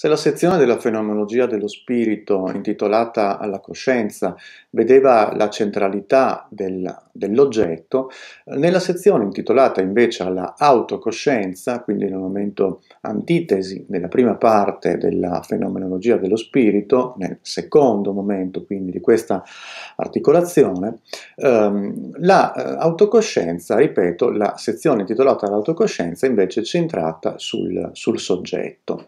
Se la sezione della fenomenologia dello spirito, intitolata alla coscienza, vedeva la centralità del, dell'oggetto, nella sezione intitolata invece alla autocoscienza, quindi nel momento antitesi della prima parte della fenomenologia dello spirito, nel secondo momento quindi di questa articolazione, ehm, la eh, ripeto, la sezione intitolata all'autocoscienza invece è centrata sul, sul soggetto.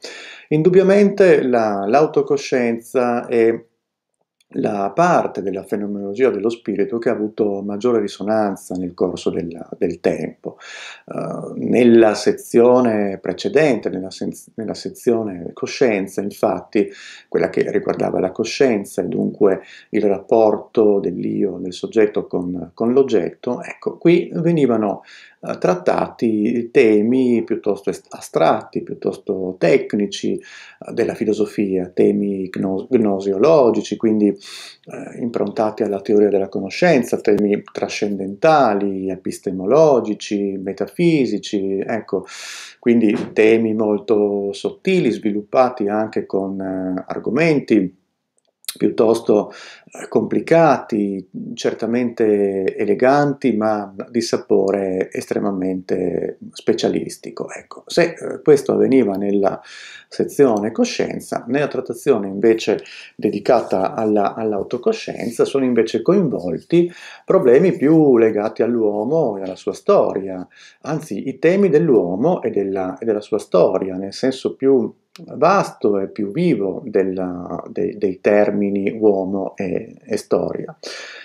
Indubbiamente Ovviamente la, l'autocoscienza è la parte della fenomenologia dello spirito che ha avuto maggiore risonanza nel corso del, del tempo. Uh, nella sezione precedente, nella, sez- nella, sezione coscienza, infatti, quella che riguardava la coscienza e dunque il rapporto dell'io, del soggetto con, con l'oggetto, ecco, qui venivano eh, trattati temi piuttosto astratti, piuttosto tecnici eh, della filosofia, temi gnos- gnosiologici, quindi eh, improntati alla teoria della conoscenza, temi trascendentali, epistemologici, metafisici, ecco, quindi temi molto sottili, sviluppati anche con eh, argomenti piuttosto eh, complicati, certamente eleganti, ma di sapore estremamente specialistico. Ecco, se eh, questo avveniva nella sezione coscienza, nella trattazione invece dedicata alla, all'autocoscienza sono invece coinvolti problemi più legati all'uomo e alla sua storia, anzi i temi dell'uomo e della, e della sua storia, nel senso più vasto e più vivo della, de, dei termini uomo e, e storia.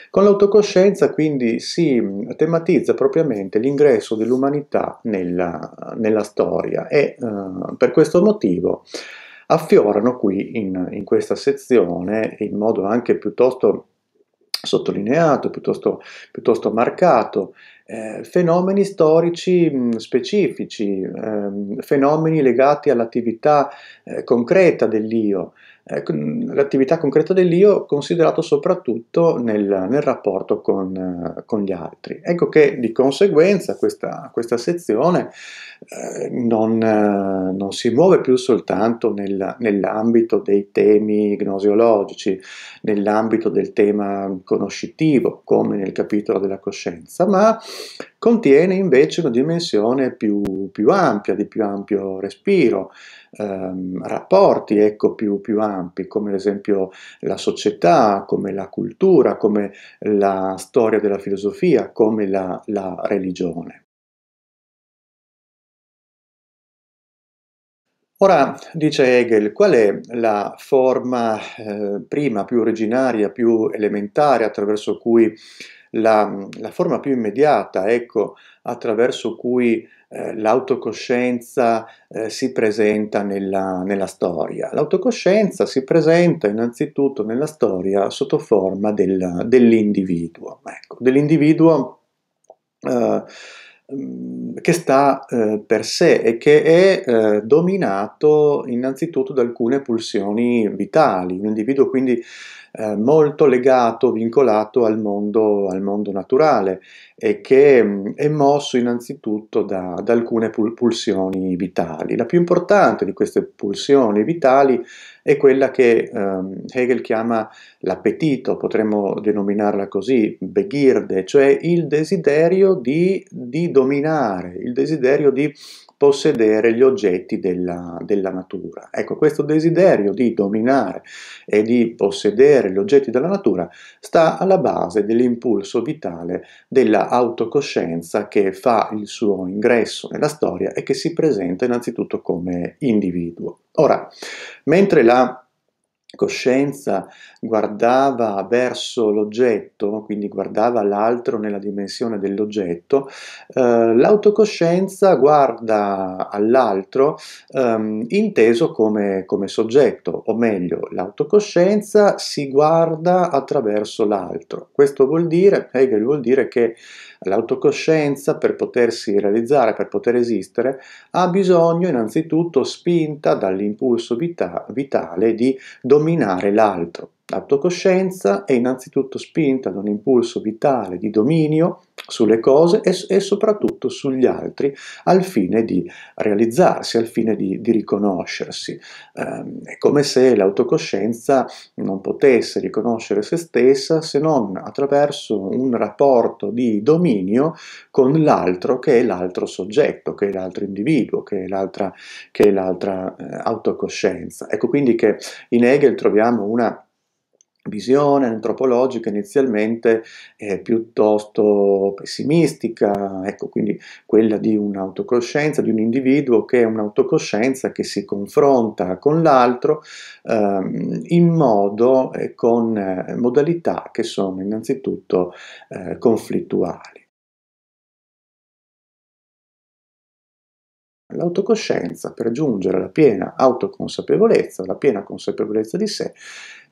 Con l'autocoscienza quindi si mm, tematizza propriamente l'ingresso dell'umanità nella, nella, storia e eh, per questo motivo affiorano qui in, in, questa sezione in modo anche piuttosto sottolineato, piuttosto, piuttosto marcato, eh, fenomeni storici mh, mm, specifici, ehm, fenomeni legati all'attività eh, concreta dell'io, eh, l'attività concreta dell'io considerato soprattutto nel, nel rapporto con, eh, con, gli altri. Ecco che di conseguenza questa, questa sezione eh, non, eh, non, si muove più soltanto nel, nell'ambito dei temi gnosiologici, nell'ambito del tema conoscitivo, come nel capitolo della coscienza, ma contiene invece una dimensione più, più ampia, di più ampio respiro, ehm, rapporti ecco, più, più, ampi, come ad esempio la società, come la cultura, come la storia della filosofia, come la, la religione. Ora, dice Hegel, qual è la forma eh, prima, più originaria, più elementare, attraverso cui la, la forma più immediata, ecco, attraverso cui eh, l'autocoscienza eh, si presenta nella, nella storia. L'autocoscienza si presenta innanzitutto nella storia sotto forma del, dell'individuo, ecco, dell'individuo eh, Ehm, che sta eh, per sé e che è eh, dominato innanzitutto da alcune pulsioni vitali, un individuo quindi eh, molto legato, vincolato al mondo, al mondo naturale e che mh, mm, è mosso innanzitutto da, da alcune pul- pulsioni vitali. La più importante di queste pulsioni vitali è quella che ehm, Hegel chiama l'appetito, potremmo denominarla così, begirde, cioè il desiderio di, di dominare, il desiderio di possedere gli oggetti della, della, natura. Ecco, questo desiderio di dominare e di possedere gli oggetti della natura sta alla base dell'impulso vitale dell'autocoscienza che fa il suo ingresso nella storia e che si presenta innanzitutto come individuo. Ora, mentre la coscienza guardava verso l'oggetto, quindi guardava l'altro nella dimensione dell'oggetto, eh, l'autocoscienza guarda all'altro ehm, inteso come, come soggetto, o meglio, l'autocoscienza si guarda attraverso l'altro. Questo vuol dire, Hegel vuol dire che L'autocoscienza per potersi realizzare, per poter esistere, ha bisogno innanzitutto spinta dall'impulso vita- vitale di dominare l'altro. L'autocoscienza è innanzitutto spinta da un impulso vitale di dominio sulle cose e, e, soprattutto sugli altri al fine di realizzarsi, al fine di, di riconoscersi. Eh, è come se l'autocoscienza non potesse riconoscere se stessa se non attraverso un rapporto di dominio con l'altro che è l'altro soggetto, che è l'altro individuo, che è l'altra, che è l'altra eh, autocoscienza. Ecco quindi che in Hegel troviamo una visione antropologica inizialmente è piuttosto pessimistica, ecco, quindi quella di un'autocoscienza, di un individuo che è un'autocoscienza che si confronta con l'altro eh, in modo e eh, con eh, modalità che sono innanzitutto eh, conflittuali. L'autocoscienza per raggiungere la piena autoconsapevolezza, la piena consapevolezza di sé,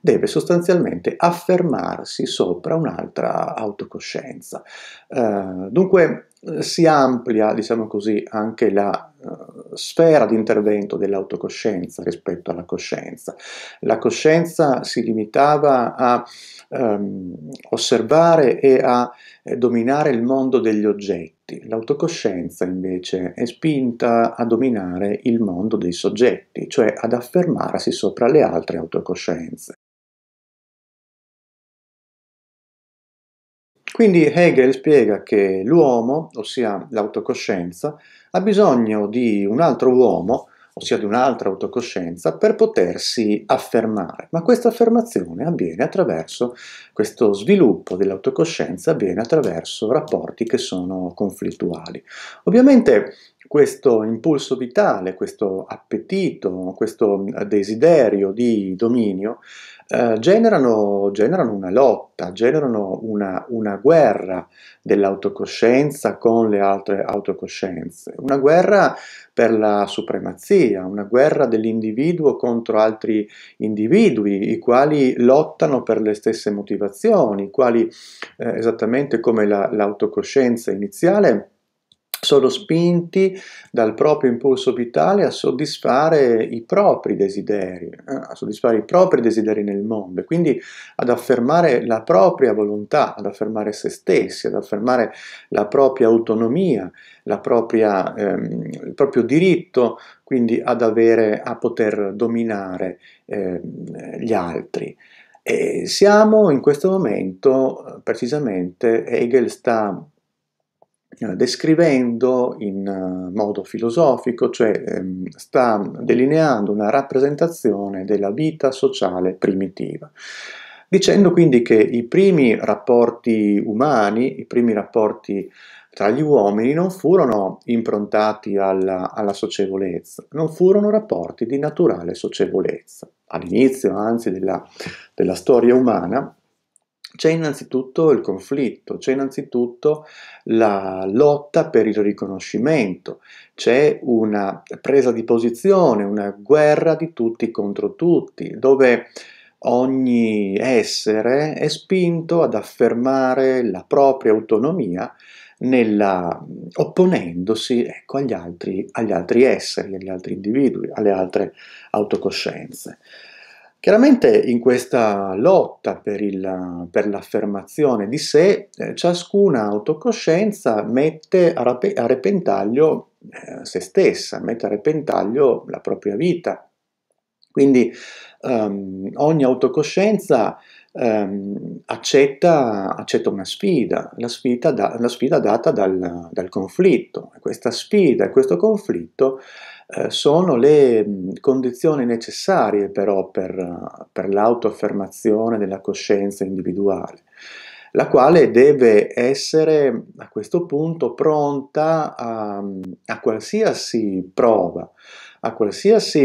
deve sostanzialmente affermarsi sopra un'altra autocoscienza. Eh, dunque eh, si amplia, diciamo così, anche la uh, sfera di intervento dell'autocoscienza rispetto alla coscienza. La coscienza si limitava a um, osservare e a eh, dominare il mondo degli oggetti. L'autocoscienza invece è spinta a dominare il mondo dei soggetti, cioè ad affermarsi sopra le altre autocoscienze. Quindi Hegel spiega che l'uomo, ossia l'autocoscienza, ha bisogno di un altro uomo, ossia di un'altra autocoscienza, per potersi affermare. Ma questa affermazione avviene attraverso, questo sviluppo dell'autocoscienza avviene attraverso rapporti che sono conflittuali. Ovviamente questo impulso vitale, questo appetito, questo desiderio di dominio eh, generano, generano, una lotta, generano una, una guerra dell'autocoscienza con le altre autocoscienze, una guerra per la supremazia, una guerra dell'individuo contro altri individui, i quali lottano per le stesse motivazioni, i quali, eh, esattamente come la, l'autocoscienza iniziale, sono spinti dal proprio impulso vitale a soddisfare i propri desideri, eh, a soddisfare i propri desideri nel mondo, e quindi ad affermare la propria volontà, ad affermare se stessi, ad affermare la propria autonomia, la propria, ehm, il proprio diritto quindi ad avere, a poter dominare ehm, gli altri. E siamo in questo momento, eh, precisamente, Hegel sta eh, descrivendo in eh, modo filosofico, cioè ehm, sta delineando una rappresentazione della vita sociale primitiva, dicendo quindi che i primi rapporti umani, i primi rapporti tra gli uomini non furono improntati alla, alla socievolezza, non furono rapporti di naturale socievolezza. All'inizio, anzi, della, della storia umana, c'è innanzitutto il conflitto, c'è innanzitutto la lotta per il riconoscimento, c'è una presa di posizione, una guerra di tutti contro tutti, dove ogni essere è spinto ad affermare la propria autonomia nella, opponendosi ecco, agli, altri, agli altri esseri, agli altri individui, alle altre autocoscienze. Chiaramente in questa lotta per, il, per l'affermazione di sé, eh, ciascuna autocoscienza mette a, rap- a repentaglio eh, se stessa, mette a repentaglio la propria vita. Quindi ehm, ogni autocoscienza ehm, accetta, accetta, una sfida, la sfida, da- la sfida data dal, dal conflitto. Questa sfida e questo conflitto eh, sono le mm, condizioni necessarie però per, per l'autoaffermazione della coscienza individuale, la quale deve essere a questo punto pronta a, a qualsiasi prova, a qualsiasi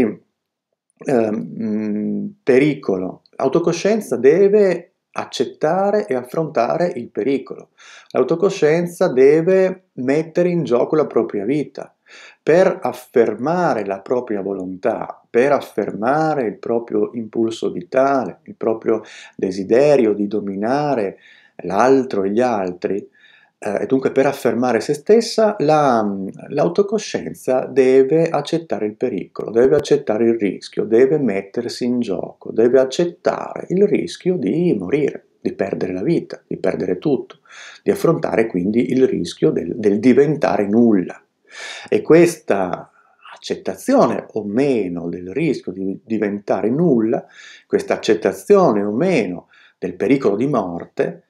eh, pericolo. L'autocoscienza deve accettare e affrontare il pericolo. L'autocoscienza deve mettere in gioco la propria vita per affermare la propria volontà, per affermare il proprio impulso vitale, il proprio desiderio di dominare l'altro e gli altri, eh, e dunque per affermare se stessa, la, l'autocoscienza deve accettare il pericolo, deve accettare il rischio, deve mettersi in gioco, deve accettare il rischio di morire, di perdere la vita, di perdere tutto, di affrontare quindi il rischio del, del diventare nulla. E questa accettazione o meno del rischio di diventare nulla, questa accettazione o meno del pericolo di morte,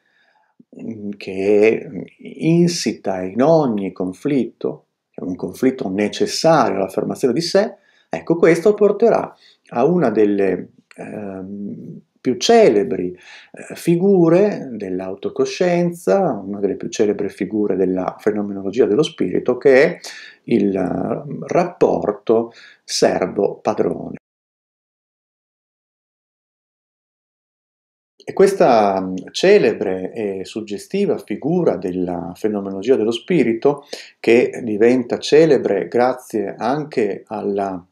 mm, che è insita in ogni conflitto, è un conflitto necessario all'affermazione di sé, ecco questo porterà a una delle ehm, più celebri eh, figure dell'autocoscienza, una delle più celebri figure della fenomenologia dello spirito, che è il eh, rapporto servo-padrone. E questa mm, celebre e suggestiva figura della fenomenologia dello spirito, che diventa celebre grazie anche alla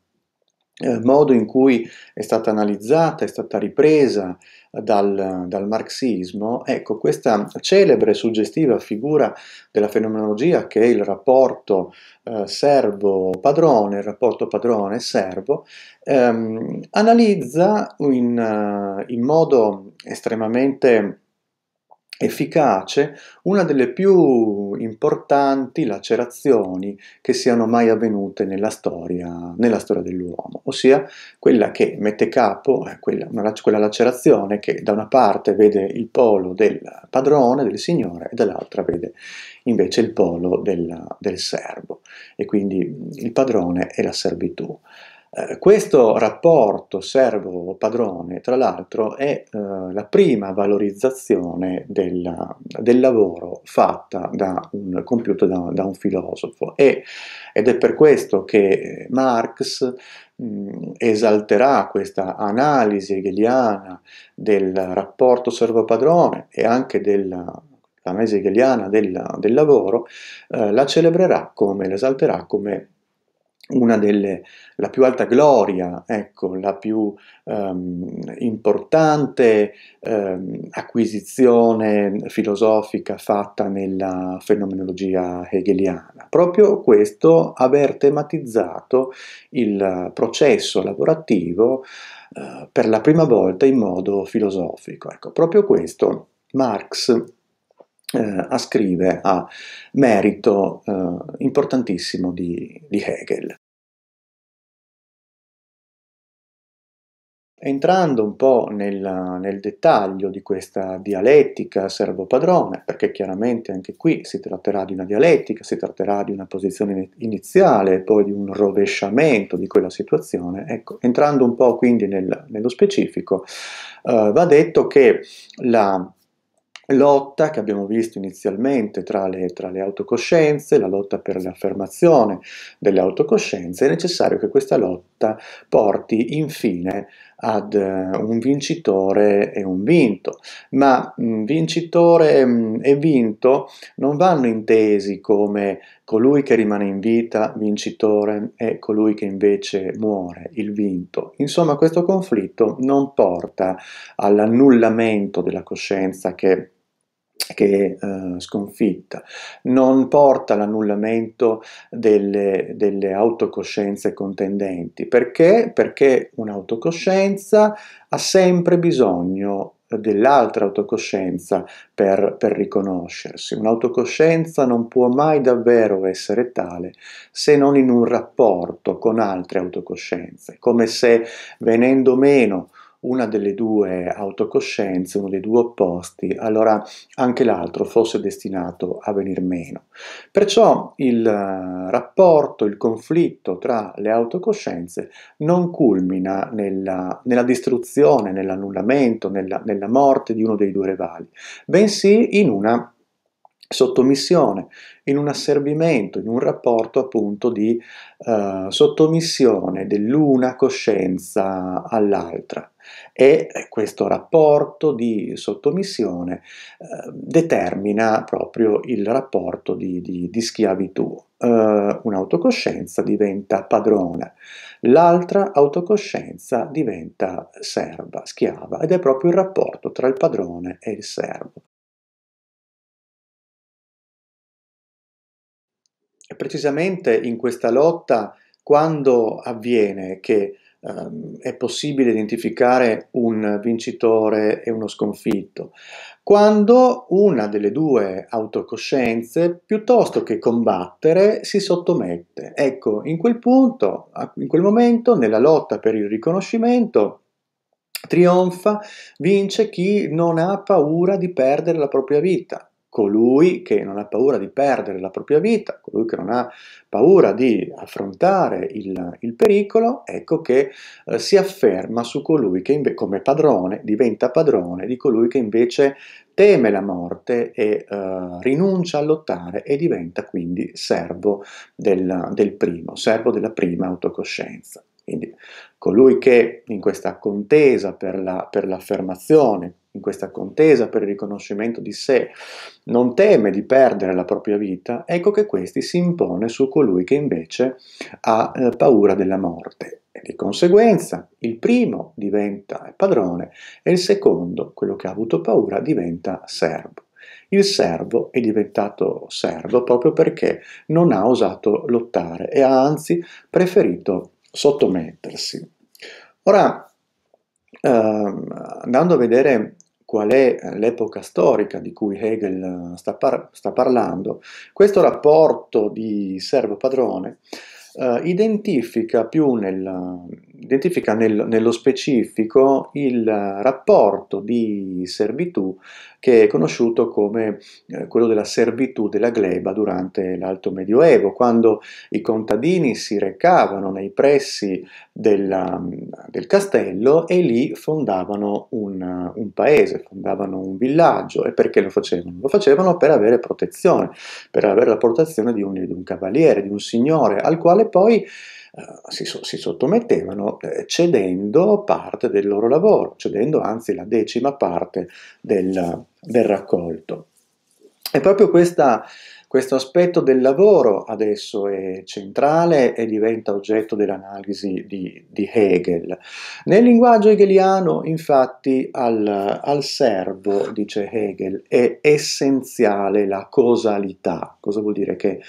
eh, modo in cui è stata analizzata, è stata ripresa dal, dal, marxismo, ecco questa celebre e suggestiva figura della fenomenologia che è il rapporto eh, servo-padrone, il rapporto padrone-servo, ehm, analizza in, eh, in modo estremamente efficace una delle più importanti lacerazioni che siano mai avvenute nella storia, nella storia dell'uomo, ossia quella che mette capo, eh, quella, una, quella lacerazione che da una parte vede il polo del padrone, del signore, e dall'altra vede invece il polo del, del servo, e quindi il padrone e la servitù. Eh, questo rapporto servo-padrone, tra l'altro, è eh, la prima valorizzazione del, del, lavoro fatta da un, compiuto da, da un filosofo e, ed è per questo che Marx mh, esalterà questa analisi hegeliana del rapporto servo-padrone e anche della analisi hegeliana del, del lavoro, eh, la celebrerà come, l'esalterà come una delle, la più alta gloria, ecco, la più ehm, importante ehm, acquisizione filosofica fatta nella fenomenologia hegeliana. Proprio questo aver tematizzato il processo lavorativo eh, per la prima volta in modo filosofico. Ecco, proprio questo Marx eh, ascrive a merito eh, importantissimo di, di Hegel. Entrando un po' nel, nel, dettaglio di questa dialettica servo-padrone, perché chiaramente anche qui si tratterà di una dialettica, si tratterà di una posizione iniziale, poi di un rovesciamento di quella situazione, ecco, entrando un po' quindi nel, nello specifico, eh, va detto che la, lotta che abbiamo visto inizialmente tra le, tra le, autocoscienze, la lotta per l'affermazione delle autocoscienze, è necessario che questa lotta porti infine ad eh, un vincitore e un vinto, ma mm, vincitore mm, e vinto non vanno intesi come colui che rimane in vita vincitore e colui che invece muore, il vinto. Insomma, questo conflitto non porta all'annullamento della coscienza che che eh, sconfitta, non porta all'annullamento delle, delle, autocoscienze contendenti. Perché? Perché un'autocoscienza ha sempre bisogno dell'altra autocoscienza per, per riconoscersi. Un'autocoscienza non può mai davvero essere tale se non in un rapporto con altre autocoscienze, come se venendo meno una delle due autocoscienze, uno dei due opposti, allora anche l'altro fosse destinato a venir meno. Perciò il eh, rapporto, il conflitto tra le autocoscienze non culmina nella, nella distruzione, nell'annullamento, nella, nella morte di uno dei due rivali, bensì in una sottomissione, in un asservimento, in un rapporto appunto di eh, sottomissione dell'una coscienza all'altra e questo rapporto di sottomissione eh, determina proprio il rapporto di, di, di schiavitù. Eh, un'autocoscienza diventa padrona, l'altra autocoscienza diventa serva, schiava ed è proprio il rapporto tra il padrone e il servo. E precisamente in questa lotta quando avviene che um, è possibile identificare un vincitore e uno sconfitto, quando una delle due autocoscienze, piuttosto che combattere, si sottomette. Ecco, in quel punto, in quel momento, nella lotta per il riconoscimento, trionfa, vince chi non ha paura di perdere la propria vita colui che non ha paura di perdere la propria vita, colui che non ha paura di affrontare il, il pericolo, ecco che eh, si afferma su colui che inve- come padrone diventa padrone di colui che invece teme la morte e eh, rinuncia a lottare e diventa quindi servo del, del primo, servo della prima autocoscienza. Quindi colui che in questa contesa per, la, per l'affermazione in questa contesa per il riconoscimento di sé, non teme di perdere la propria vita, ecco che questi si impone su colui che invece ha eh, paura della morte. E di conseguenza il primo diventa padrone e il secondo, quello che ha avuto paura, diventa servo. Il servo è diventato servo proprio perché non ha osato lottare e ha anzi preferito sottomettersi. Ora, Ehm, andando a vedere qual è eh, l'epoca storica di cui Hegel eh, sta, par sta parlando, questo rapporto di servo-padrone Uh, eh, identifica più nel, identifica nel, nello specifico il eh, rapporto di servitù che è conosciuto come eh, quello della servitù della gleba durante l'Alto Medioevo, quando i contadini si recavano nei pressi della, mm, del castello e lì fondavano un, eh, un, paese, fondavano un villaggio. E perché lo facevano? Lo facevano per avere protezione, per avere la protezione di un, di un cavaliere, di un signore, al quale poi eh, si, si, sottomettevano eh, cedendo parte del loro lavoro, cedendo anzi la decima parte del, del raccolto. E proprio questa, questo aspetto del lavoro adesso è centrale e diventa oggetto dell'analisi di, di Hegel. Nel linguaggio hegeliano, infatti, al, al, servo, dice Hegel, è essenziale la causalità. Cosa vuol dire? Che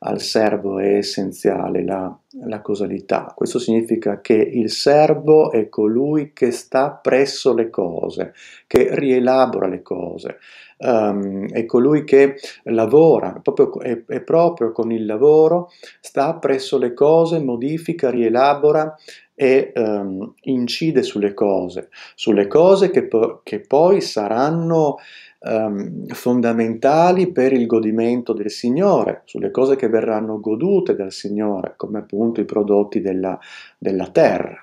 al servo è essenziale la, la causalità. Questo significa che il servo è colui che sta presso le cose, che rielabora le cose, um, è colui che lavora, proprio, è, è, proprio con il lavoro, sta presso le cose, modifica, rielabora e um, incide sulle cose, sulle cose che, che poi saranno ehm, fondamentali per il godimento del Signore, sulle cose che verranno godute dal Signore, come appunto i prodotti della, della terra.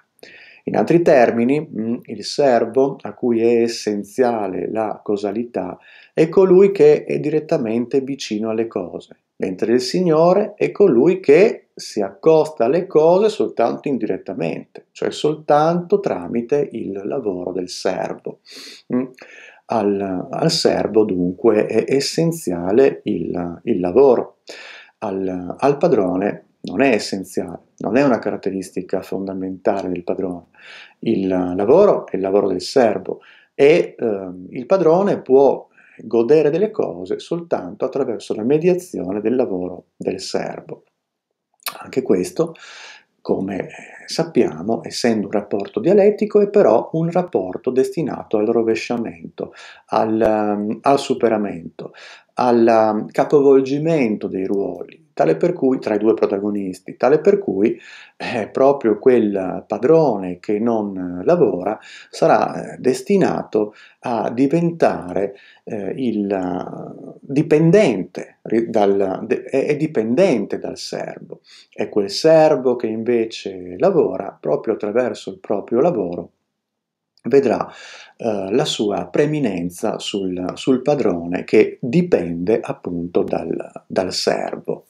In altri termini, mm, il servo a cui è essenziale la causalità è colui che è direttamente vicino alle cose, mentre il Signore è colui che si accosta alle cose soltanto indirettamente, cioè soltanto tramite il lavoro del servo. Mm. Al, al servo dunque è essenziale il, il lavoro, al, al padrone non è essenziale, non è una caratteristica fondamentale del padrone. Il lavoro è il lavoro del servo e eh, il padrone può godere delle cose soltanto attraverso la mediazione del lavoro del servo. Anche questo, come sappiamo, essendo un rapporto dialettico, è però un rapporto destinato al rovesciamento, al, ehm, al superamento, al ehm, capovolgimento dei ruoli, tale per cui, tra i due protagonisti, tale per cui eh, proprio quel padrone che non eh, lavora sarà eh, destinato a diventare eh, il eh, dipendente, dal, è dipendente dal servo, è quel servo che invece lavora proprio attraverso il proprio lavoro vedrà eh, la sua preminenza sul, sul, padrone che dipende appunto dal, dal servo.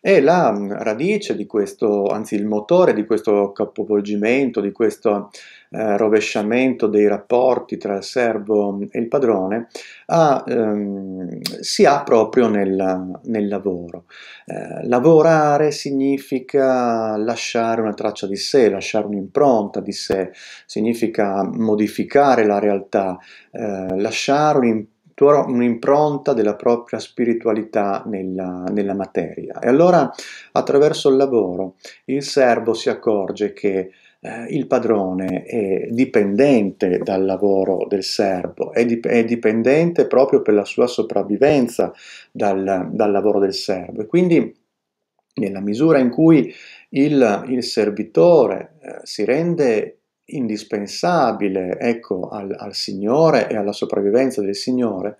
E la mm, radice di questo, anzi il motore di questo capovolgimento, di questo eh, rovesciamento dei rapporti tra il servo e il padrone, ha, ehm, si ha proprio nel, nel lavoro. Eh, lavorare significa lasciare una traccia di sé, lasciare un'impronta di sé, significa modificare la realtà, eh, lasciare un'impronta tuttora un'impronta della propria spiritualità nella, nella, materia. E allora attraverso il lavoro il serbo si accorge che eh, il padrone è dipendente dal lavoro del serbo, è, dip- è dipendente proprio per la sua sopravvivenza dal, dal lavoro del serbo. E quindi nella misura in cui il, il servitore eh, si rende indispensabile ecco, al, al Signore e alla sopravvivenza del Signore,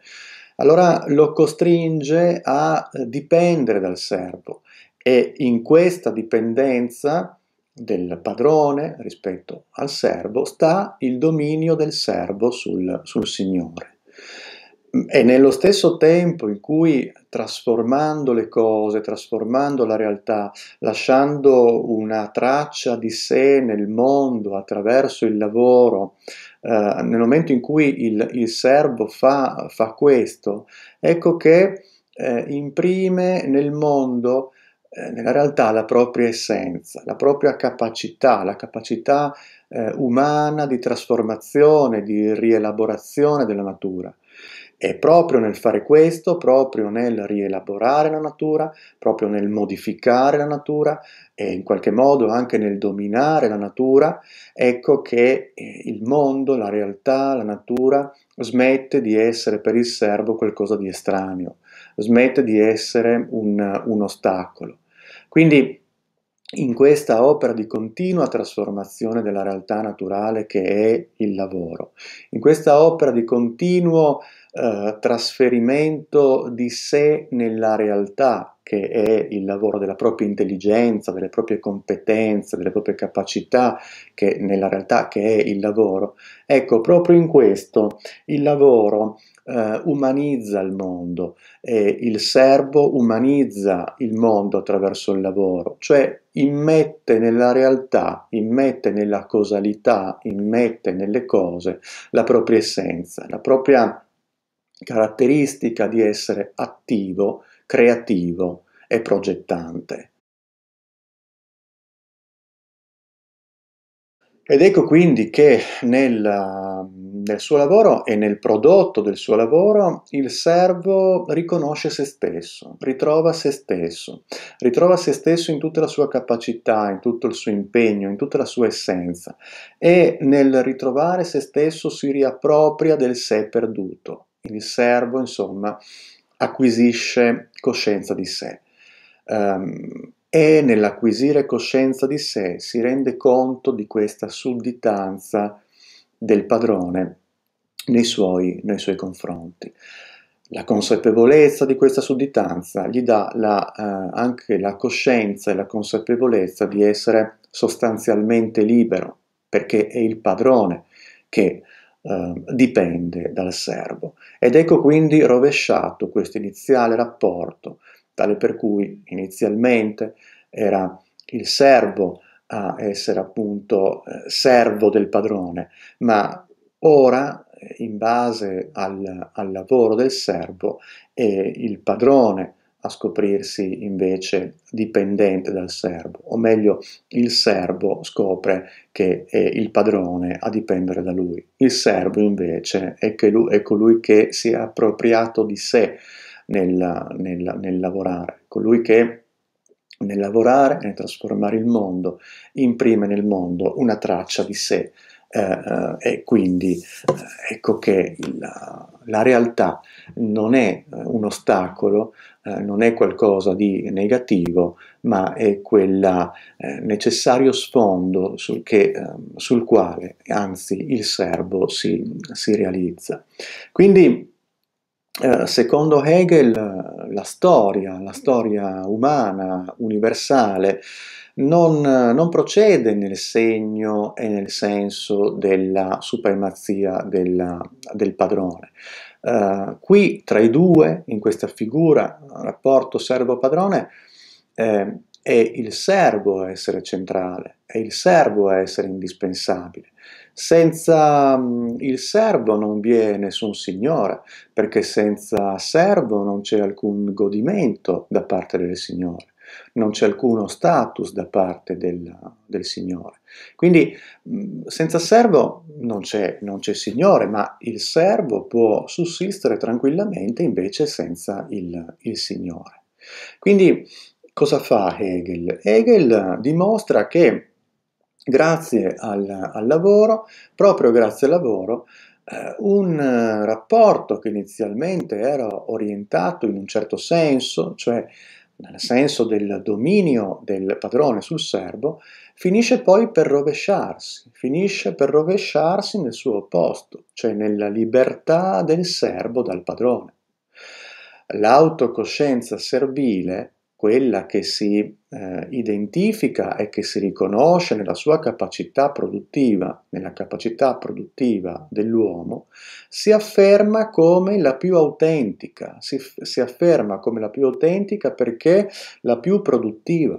allora lo costringe a eh, dipendere dal servo e in questa dipendenza del padrone rispetto al servo sta il dominio del servo sul, sul Signore. E nello stesso tempo in cui trasformando le cose, trasformando la realtà, lasciando una traccia di sé nel mondo attraverso il lavoro, eh, nel momento in cui il, il servo fa, fa, questo, ecco che eh, imprime nel mondo, eh, nella realtà, la propria essenza, la propria capacità, la capacità eh, umana di trasformazione, di rielaborazione della natura. E proprio nel fare questo, proprio nel rielaborare la natura, proprio nel modificare la natura e in qualche modo anche nel dominare la natura, ecco che eh, il mondo, la realtà, la natura smette di essere per il servo qualcosa di estraneo, smette di essere un, un ostacolo. Quindi in questa opera di continua trasformazione della realtà naturale che è il lavoro, in questa opera di continuo eh, trasferimento di sé nella realtà, che è il lavoro della propria intelligenza, delle proprie competenze, delle proprie capacità, che nella realtà che è il lavoro. Ecco, proprio in questo il lavoro eh, umanizza il mondo e il servo umanizza il mondo attraverso il lavoro, cioè immette nella realtà, immette nella causalità, immette nelle cose la propria essenza, la propria caratteristica di essere attivo, creativo e progettante. Ed ecco quindi che nel, nel, suo lavoro e nel prodotto del suo lavoro il servo riconosce se stesso, ritrova se stesso, ritrova se stesso in tutta la sua capacità, in tutto il suo impegno, in tutta la sua essenza e nel ritrovare se stesso si riappropria del sé perduto il servo, insomma, acquisisce coscienza di sé. Um, e nell'acquisire coscienza di sé si rende conto di questa sudditanza del padrone nei suoi, nei suoi confronti. La consapevolezza di questa sudditanza gli dà la, eh, anche la coscienza e la consapevolezza di essere sostanzialmente libero, perché è il padrone che Ehm, dipende dal servo. Ed ecco quindi rovesciato questo iniziale rapporto, tale per cui inizialmente era il servo a essere appunto eh, servo del padrone, ma ora eh, in base al, al lavoro del servo è il padrone a scoprirsi invece dipendente dal serbo, o meglio il serbo scopre che è il padrone a dipendere da lui. Il serbo invece è, lui, è colui che si è appropriato di sé nel, nel, nel lavorare, colui che nel lavorare, nel trasformare il mondo, imprime nel mondo una traccia di sé. Eh, eh e quindi eh, ecco che la, la, realtà non è eh, un ostacolo eh, non è qualcosa di negativo, ma è quel eh, necessario sfondo sul, che, eh, sul, quale, anzi, il serbo si, si realizza. Quindi, eh, secondo Hegel, la storia, la storia umana, universale, non, non, procede nel segno e nel senso della supremazia della, del padrone, eh, qui tra i due, in questa figura, rapporto servo-padrone, eh, è il servo a essere centrale, è il servo a essere indispensabile. Senza mh, mm, il servo non vi è nessun signore, perché senza servo non c'è alcun godimento da parte del signore non c'è alcuno status da parte del, del Signore. Quindi mm, senza servo non c'è, non c'è Signore, ma il servo può sussistere tranquillamente invece senza il, il Signore. Quindi cosa fa Hegel? Hegel dimostra che grazie al, al lavoro, proprio grazie al lavoro, eh, un rapporto che inizialmente era orientato in un certo senso, cioè nel senso del dominio del padrone sul servo, finisce poi per rovesciarsi, finisce per rovesciarsi nel suo opposto, cioè nella libertà del servo dal padrone. L'autocoscienza servile quella che si eh, identifica e che si riconosce nella sua capacità produttiva, nella capacità produttiva dell'uomo, si afferma come la più autentica, si, si afferma come la più autentica perché la più produttiva,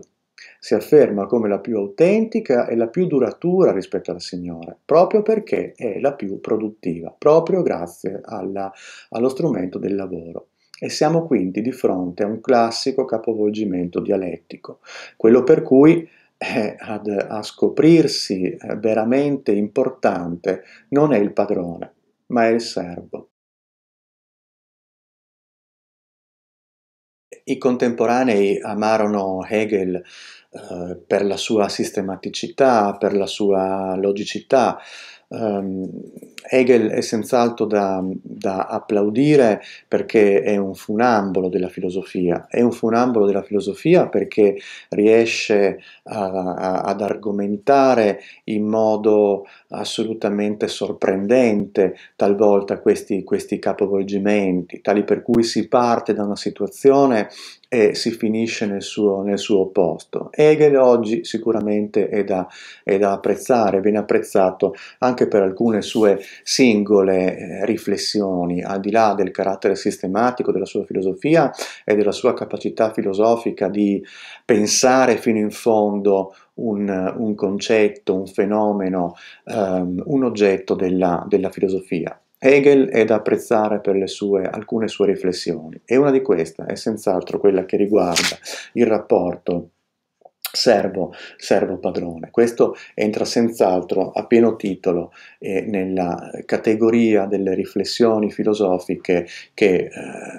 si afferma come la più autentica e la più duratura rispetto al Signore, proprio perché è la più produttiva, proprio grazie alla, allo strumento del lavoro. E siamo quindi di fronte a un classico capovolgimento dialettico, quello per cui eh, ad, a scoprirsi eh, veramente importante non è il padrone, ma è il servo. I contemporanei amarono Hegel eh, per la sua sistematicità, per la sua logicità, Ehm, Hegel è senz'altro da, da, applaudire perché è un funambolo della filosofia, è un funambolo della filosofia perché riesce a, a, ad argomentare in modo assolutamente sorprendente talvolta questi, questi capovolgimenti, tali per cui si parte da una situazione e si finisce nel suo, nel suo opposto. Hegel oggi sicuramente è da, è da, apprezzare, viene apprezzato anche per alcune sue singole eh, riflessioni, al di là del carattere sistematico della sua filosofia e della sua capacità filosofica di pensare fino in fondo un, un concetto, un fenomeno, um, un oggetto della, della filosofia. Hegel è da apprezzare per sue, alcune sue riflessioni e una di queste è senz'altro quella che riguarda il rapporto servo, servo padrone. Questo entra senz'altro a pieno titolo eh, nella categoria delle riflessioni filosofiche che eh,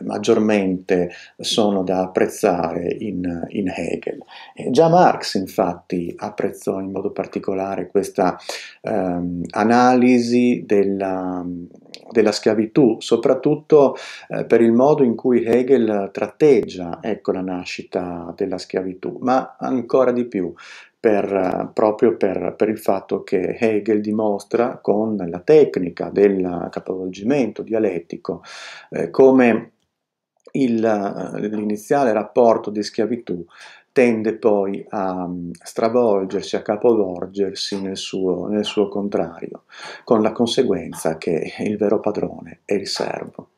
maggiormente sono da apprezzare in, in Hegel. Eh, già Marx infatti apprezzò in modo particolare questa ehm, analisi della della schiavitù, soprattutto eh, per il modo in cui Hegel tratteggia ecco, la nascita della schiavitù, ma ancora di più per, eh, proprio per, per, il fatto che Hegel dimostra con la tecnica del capovolgimento dialettico eh, come eh, l'iniziale rapporto di schiavitù tende poi a mm, stravolgersi, a capovolgersi nel suo, nel suo contrario, con la conseguenza che il vero padrone è il servo.